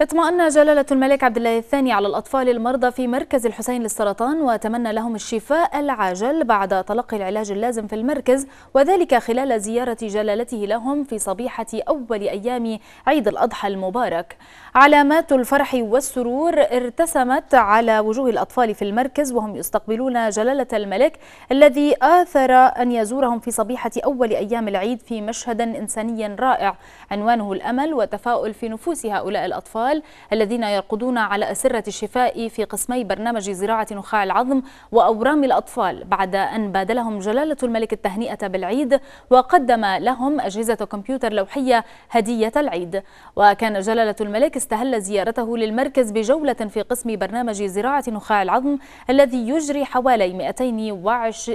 اطمأن جلالة الملك عبد الله الثاني على الأطفال المرضى في مركز الحسين للسرطان وتمنى لهم الشفاء العاجل بعد تلقي العلاج اللازم في المركز وذلك خلال زيارة جلالته لهم في صبيحة أول أيام عيد الأضحى المبارك علامات الفرح والسرور ارتسمت على وجوه الأطفال في المركز وهم يستقبلون جلالة الملك الذي آثر أن يزورهم في صبيحة أول أيام العيد في مشهد إنساني رائع عنوانه الأمل وتفاؤل في نفوس هؤلاء الأطفال الأطفال الذين يرقدون على أسرة الشفاء في قسمي برنامج زراعة نخاع العظم وأورام الأطفال بعد أن بادلهم جلالة الملك التهنئة بالعيد وقدم لهم أجهزة كمبيوتر لوحية هدية العيد وكان جلالة الملك استهل زيارته للمركز بجولة في قسم برنامج زراعة نخاع العظم الذي يجري حوالي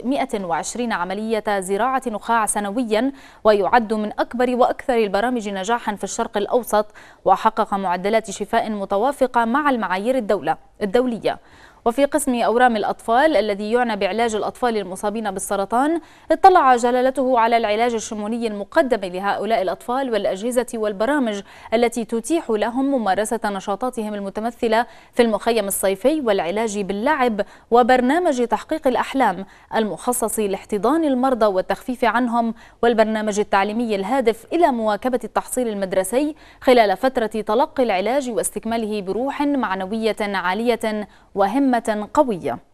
220 عملية زراعة نخاع سنويا ويعد من أكبر وأكثر البرامج نجاحا في الشرق الأوسط وحقق معدلات شفاء متوافقة مع المعايير الدولة الدولية وفي قسم أورام الأطفال الذي يعنى بعلاج الأطفال المصابين بالسرطان اطلع جلالته على العلاج الشمولي المقدم لهؤلاء الأطفال والأجهزة والبرامج التي تتيح لهم ممارسة نشاطاتهم المتمثلة في المخيم الصيفي والعلاج باللعب وبرنامج تحقيق الأحلام المخصص لاحتضان المرضى والتخفيف عنهم والبرنامج التعليمي الهادف إلى مواكبة التحصيل المدرسي خلال فترة تلقي العلاج واستكماله بروح معنوية عالية وهمة مهمة قوية